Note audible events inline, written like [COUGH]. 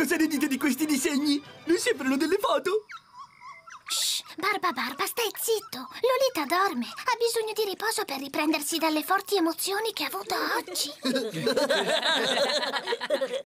Cosa ne dite di questi disegni? Mi sembrano delle foto! Shh, Barba Barba, stai zitto! Lolita dorme, ha bisogno di riposo per riprendersi dalle forti emozioni che ha avuto oggi! [LAUGHS]